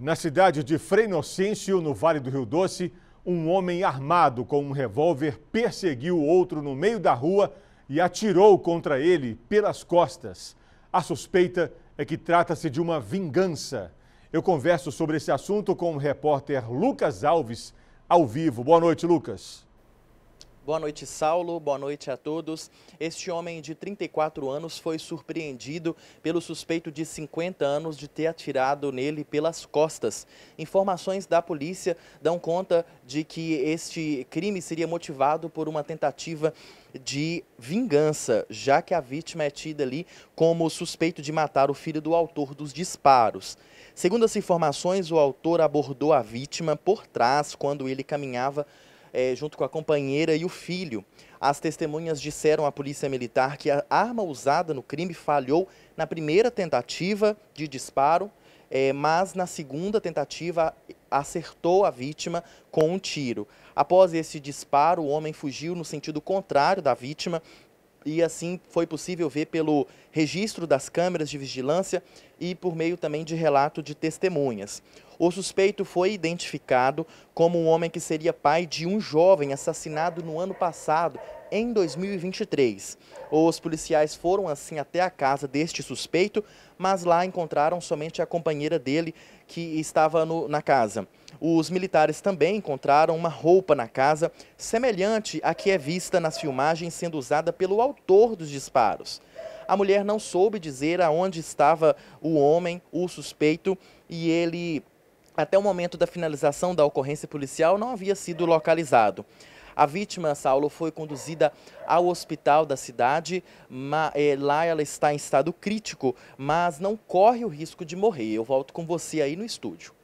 Na cidade de Inocêncio, no Vale do Rio Doce, um homem armado com um revólver perseguiu outro no meio da rua e atirou contra ele pelas costas. A suspeita é que trata-se de uma vingança. Eu converso sobre esse assunto com o repórter Lucas Alves, ao vivo. Boa noite, Lucas. Boa noite, Saulo. Boa noite a todos. Este homem de 34 anos foi surpreendido pelo suspeito de 50 anos de ter atirado nele pelas costas. Informações da polícia dão conta de que este crime seria motivado por uma tentativa de vingança, já que a vítima é tida ali como suspeito de matar o filho do autor dos disparos. Segundo as informações, o autor abordou a vítima por trás quando ele caminhava é, junto com a companheira e o filho. As testemunhas disseram à polícia militar que a arma usada no crime falhou na primeira tentativa de disparo, é, mas na segunda tentativa acertou a vítima com um tiro. Após esse disparo, o homem fugiu no sentido contrário da vítima e assim foi possível ver pelo registro das câmeras de vigilância e por meio também de relato de testemunhas. O suspeito foi identificado como um homem que seria pai de um jovem assassinado no ano passado, em 2023. Os policiais foram assim até a casa deste suspeito, mas lá encontraram somente a companheira dele que estava no, na casa. Os militares também encontraram uma roupa na casa, semelhante à que é vista nas filmagens sendo usada pelo autor dos disparos. A mulher não soube dizer aonde estava o homem, o suspeito, e ele, até o momento da finalização da ocorrência policial, não havia sido localizado. A vítima, Saulo, foi conduzida ao hospital da cidade. Eh, lá ela está em estado crítico, mas não corre o risco de morrer. Eu volto com você aí no estúdio.